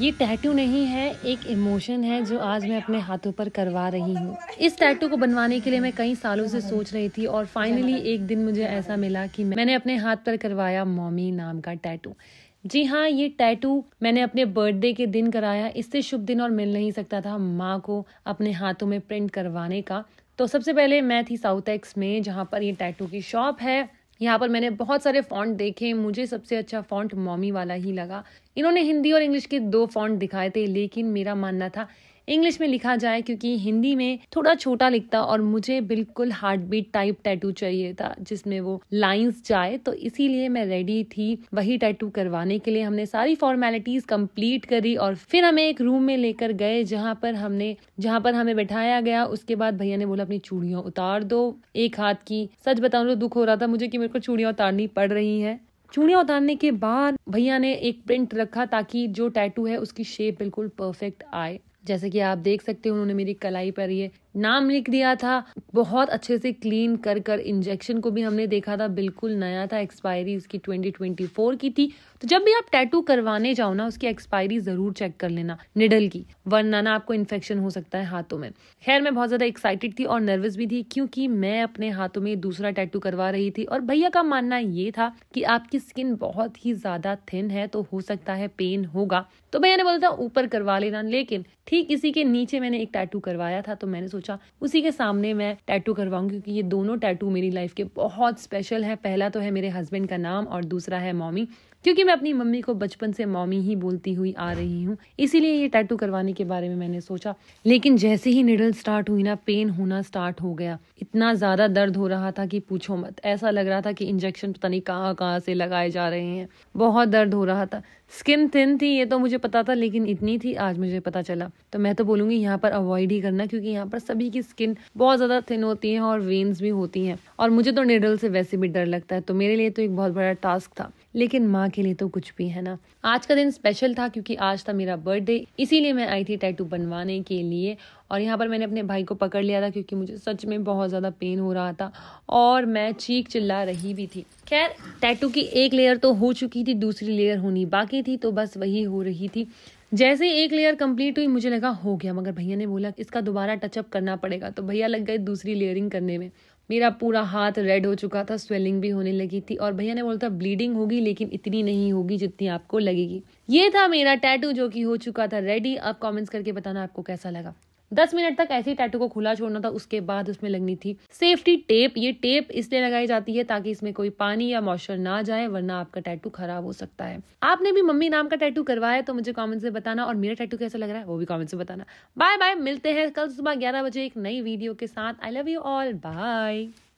ये टैटू नहीं है एक इमोशन है जो आज मैं अपने हाथों पर करवा रही हूँ इस टैटू को बनवाने के लिए मैं कई सालों से सोच रही थी और फाइनली एक दिन मुझे ऐसा मिला कि मैंने अपने हाथ पर करवाया मॉमी नाम का टैटू जी हाँ ये टैटू मैंने अपने बर्थडे के दिन कराया इससे शुभ दिन और मिल नहीं सकता था माँ को अपने हाथों में प्रिंट करवाने का तो सबसे पहले मैं थी साउथ एक्स में जहाँ पर ये टैटू की शॉप है यहाँ पर मैंने बहुत सारे फॉन्ट देखे मुझे सबसे अच्छा फॉन्ट मॉमी वाला ही लगा इन्होंने हिंदी और इंग्लिश के दो फॉन्ट दिखाए थे लेकिन मेरा मानना था इंग्लिश में लिखा जाए क्योंकि हिंदी में थोड़ा छोटा लिखता और मुझे बिल्कुल हार्ट बीट टाइप टैटू चाहिए था जिसमें वो लाइंस जाए तो इसीलिए मैं रेडी थी वही टैटू करवाने के लिए हमने सारी फॉर्मेलिटीज कंप्लीट करी और फिर हमें एक रूम में लेकर गए जहाँ पर हमने जहाँ पर हमें बैठाया गया उसके बाद भैया ने बोला अपनी चूड़ियाँ उतार दो एक हाथ की सच बताऊँ तो दुख हो रहा था मुझे कि मेरे को चूड़ियाँ उतारनी पड़ रही हैं चूड़ियाँ उतारने के बाद भैया ने एक प्रिंट रखा ताकि जो टैटू है उसकी शेप बिल्कुल परफेक्ट आए जैसे कि आप देख सकते हो उन्होंने मेरी कलाई पर ये नाम लिख दिया था बहुत अच्छे से क्लीन कर कर इंजेक्शन को भी हमने देखा था बिल्कुल नया था एक्सपायरी उसकी 2024 की थी तो जब भी आप टैटू करवाने जाओ ना उसकी एक्सपायरी ज़रूर चेक कर लेना निडल की वरना ना आपको इन्फेक्शन हो सकता है हाथों में खैर मैं बहुत ज़्यादा एक्साइटेड थी और नर्वस भी थी क्योंकि मैं अपने हाथों में दूसरा टैटू करवा रही थी और भैया का मानना ये था कि आपकी स्किन बहुत ही ज़्यादा थिन है तो हो सकता है पेन होगा तो भैया ने बोला था ऊपर करवा लेना लेकिन ठीक इसी के नीचे मैंने एक टैटू करवाया था तो मैंने सोचा सोचा उसी के सामने मैं टैटू करवाऊँ क्योंकि ये दोनों टैटू मेरी लाइफ के बहुत स्पेशल है पहला तो है मेरे हस्बैंड का नाम और दूसरा है मॉमी क्योंकि मैं अपनी मम्मी को बचपन से मॉमी ही बोलती हुई आ रही हूँ इसीलिए ये टैटू करवाने के बारे में मैंने सोचा लेकिन जैसे ही निडल स्टार्ट हुई ना पेन होना स्टार्ट हो गया इतना ज़्यादा दर्द हो रहा था कि पूछो मत ऐसा लग रहा था कि इंजेक्शन पता नहीं कहाँ कहाँ से लगाए जा रहे हैं बहुत दर्द हो रहा था स्किन थिन थी ये तो मुझे पता था लेकिन इतनी थी आज मुझे पता चला तो मैं तो बोलूंगी यहाँ पर अवॉइड ही करना क्योंकि यहाँ पर सभी की स्किन बहुत ज़्यादा थिन होती है और वेन्स भी होती हैं और मुझे तो निडल से वैसे भी डर लगता है तो मेरे लिए तो एक बहुत बड़ा टास्क था लेकिन माँ के लिए तो कुछ भी है ना आज का दिन स्पेशल था क्योंकि आज था मेरा बर्थडे इसीलिए मैं आई थी टैटू बनवाने के लिए और यहाँ पर मैंने अपने भाई को पकड़ लिया था क्योंकि मुझे सच में बहुत ज़्यादा पेन हो रहा था और मैं चीख चिल्ला रही भी थी खैर टैटू की एक लेयर तो हो चुकी थी दूसरी लेयर होनी बाकी थी तो बस वही हो रही थी जैसे ही एक लेयर कंप्लीट हुई मुझे लगा हो गया मगर भैया ने बोला इसका दोबारा टचअप करना पड़ेगा तो भैया लग गए दूसरी लेयरिंग करने में मेरा पूरा हाथ रेड हो चुका था स्वेलिंग भी होने लगी थी और भैया ने बोला था ब्लीडिंग होगी लेकिन इतनी नहीं होगी जितनी आपको लगेगी ये था मेरा टैटू जो कि हो चुका था रेडी आप कमेंट्स करके बताना आपको कैसा लगा दस मिनट तक ऐसे ही टैटू को खुला छोड़ना था उसके बाद उसमें लगनी थी सेफ्टी टेप ये टेप इसलिए लगाई जाती है ताकि इसमें कोई पानी या मॉइस्चर ना जाए वरना आपका टैटू खराब हो सकता है आपने भी मम्मी नाम का टैटू करवाया तो मुझे कॉमेंट से बताना और मेरा टैटू कैसा लग रहा है वो भी कॉमेंट से बताना बाय बाय मिलते हैं कल सुबह ग्यारह बजे एक नई वीडियो के साथ I love you all bye